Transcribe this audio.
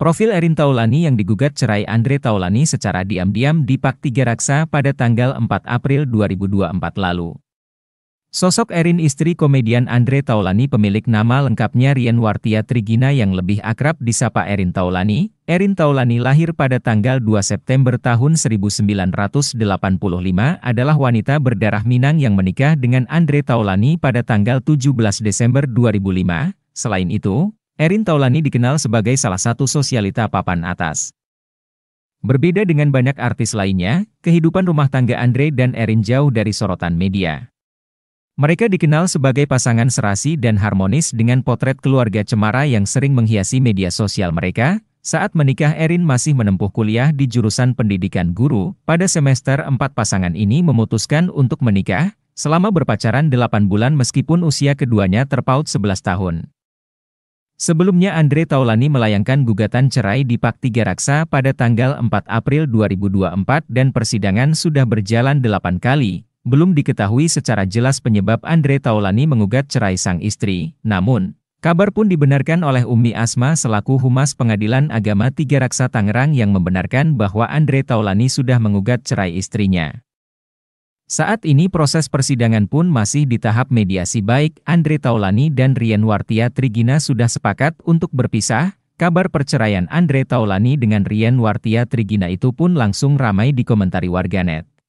Profil Erin Taulani yang digugat cerai Andre Taulani secara diam-diam di Pak Tiga Raksa pada tanggal 4 April 2024 lalu. Sosok Erin istri komedian Andre Taulani pemilik nama lengkapnya Rian Wartia Trigina yang lebih akrab disapa Erin Taulani. Erin Taulani lahir pada tanggal 2 September tahun 1985 adalah wanita berdarah Minang yang menikah dengan Andre Taulani pada tanggal 17 Desember 2005. Selain itu, Erin Taulani dikenal sebagai salah satu sosialita papan atas. Berbeda dengan banyak artis lainnya, kehidupan rumah tangga Andre dan Erin jauh dari sorotan media. Mereka dikenal sebagai pasangan serasi dan harmonis dengan potret keluarga cemara yang sering menghiasi media sosial mereka. Saat menikah Erin masih menempuh kuliah di jurusan pendidikan guru, pada semester 4 pasangan ini memutuskan untuk menikah, selama berpacaran 8 bulan meskipun usia keduanya terpaut 11 tahun. Sebelumnya Andre Taulani melayangkan gugatan cerai di Pak Tiga Raksa pada tanggal 4 April 2024 dan persidangan sudah berjalan 8 kali. Belum diketahui secara jelas penyebab Andre Taulani mengugat cerai sang istri. Namun, kabar pun dibenarkan oleh Umi Asma selaku Humas Pengadilan Agama Tiga Raksa Tangerang yang membenarkan bahwa Andre Taulani sudah mengugat cerai istrinya. Saat ini proses persidangan pun masih di tahap mediasi baik Andre Taulani dan Rian Wartia Trigina sudah sepakat untuk berpisah, kabar perceraian Andre Taulani dengan Rian Wartia Trigina itu pun langsung ramai dikomentari warganet.